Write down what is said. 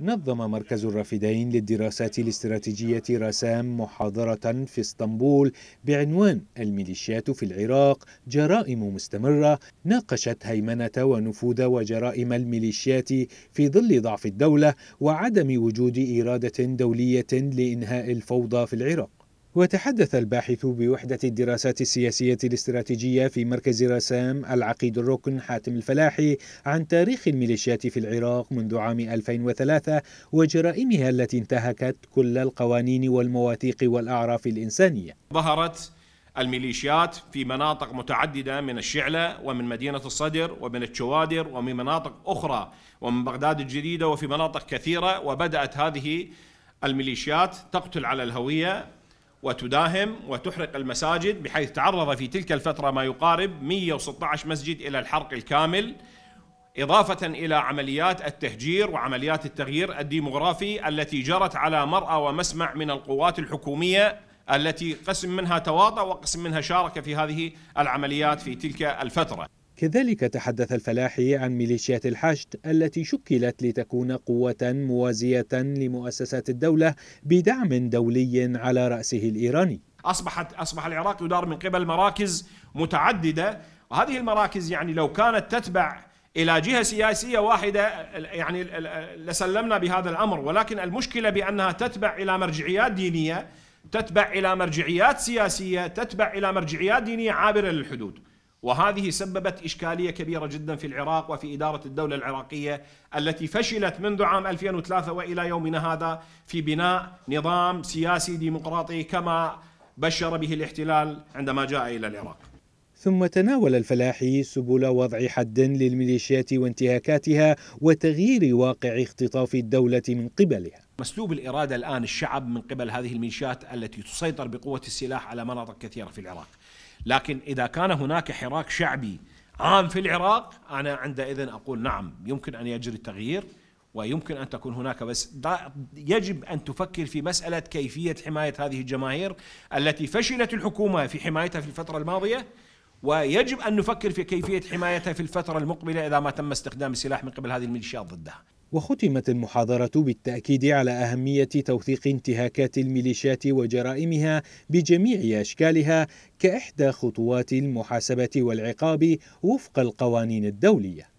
نظم مركز الرافدين للدراسات الاستراتيجية رسام محاضرة في اسطنبول بعنوان الميليشيات في العراق جرائم مستمرة ناقشت هيمنة ونفوذ وجرائم الميليشيات في ظل ضعف الدولة وعدم وجود إرادة دولية لإنهاء الفوضى في العراق وتحدث الباحث بوحدة الدراسات السياسية الاستراتيجية في مركز رسام العقيد الركن حاتم الفلاحي عن تاريخ الميليشيات في العراق منذ عام 2003 وجرائمها التي انتهكت كل القوانين والمواثيق والأعراف الإنسانية ظهرت الميليشيات في مناطق متعددة من الشعلة ومن مدينة الصدر ومن الشوادر ومن مناطق أخرى ومن بغداد الجديدة وفي مناطق كثيرة وبدأت هذه الميليشيات تقتل على الهوية وتداهم وتحرق المساجد بحيث تعرض في تلك الفترة ما يقارب 116 مسجد إلى الحرق الكامل إضافة إلى عمليات التهجير وعمليات التغيير الديمغرافي التي جرت على مرأى ومسمع من القوات الحكومية التي قسم منها تواطأ وقسم منها شارك في هذه العمليات في تلك الفترة كذلك تحدث الفلاحي عن ميليشيات الحشد التي شكلت لتكون قوة موازية لمؤسسات الدولة بدعم دولي على رأسه الإيراني أصبحت أصبح العراق يدار من قبل مراكز متعددة وهذه المراكز يعني لو كانت تتبع إلى جهة سياسية واحدة يعني لسلمنا بهذا الأمر ولكن المشكلة بأنها تتبع إلى مرجعيات دينية تتبع إلى مرجعيات سياسية تتبع إلى مرجعيات دينية عابرة للحدود وهذه سببت إشكالية كبيرة جدا في العراق وفي إدارة الدولة العراقية التي فشلت منذ عام 2003 وإلى يومنا هذا في بناء نظام سياسي ديمقراطي كما بشر به الاحتلال عندما جاء إلى العراق ثم تناول الفلاحي سبل وضع حد للميليشيات وانتهاكاتها وتغيير واقع اختطاف الدولة من قبلها مسلوب الإرادة الآن الشعب من قبل هذه الميليشيات التي تسيطر بقوة السلاح على مناطق كثيرة في العراق لكن إذا كان هناك حراك شعبي عام في العراق أنا عندئذ أقول نعم يمكن أن يجري التغيير ويمكن أن تكون هناك بس يجب أن تفكر في مسألة كيفية حماية هذه الجماهير التي فشلت الحكومة في حمايتها في الفترة الماضية ويجب أن نفكر في كيفية حمايتها في الفترة المقبلة إذا ما تم استخدام السلاح من قبل هذه الميليشيات ضدها وختمت المحاضرة بالتأكيد على أهمية توثيق انتهاكات الميليشيات وجرائمها بجميع أشكالها كإحدى خطوات المحاسبة والعقاب وفق القوانين الدولية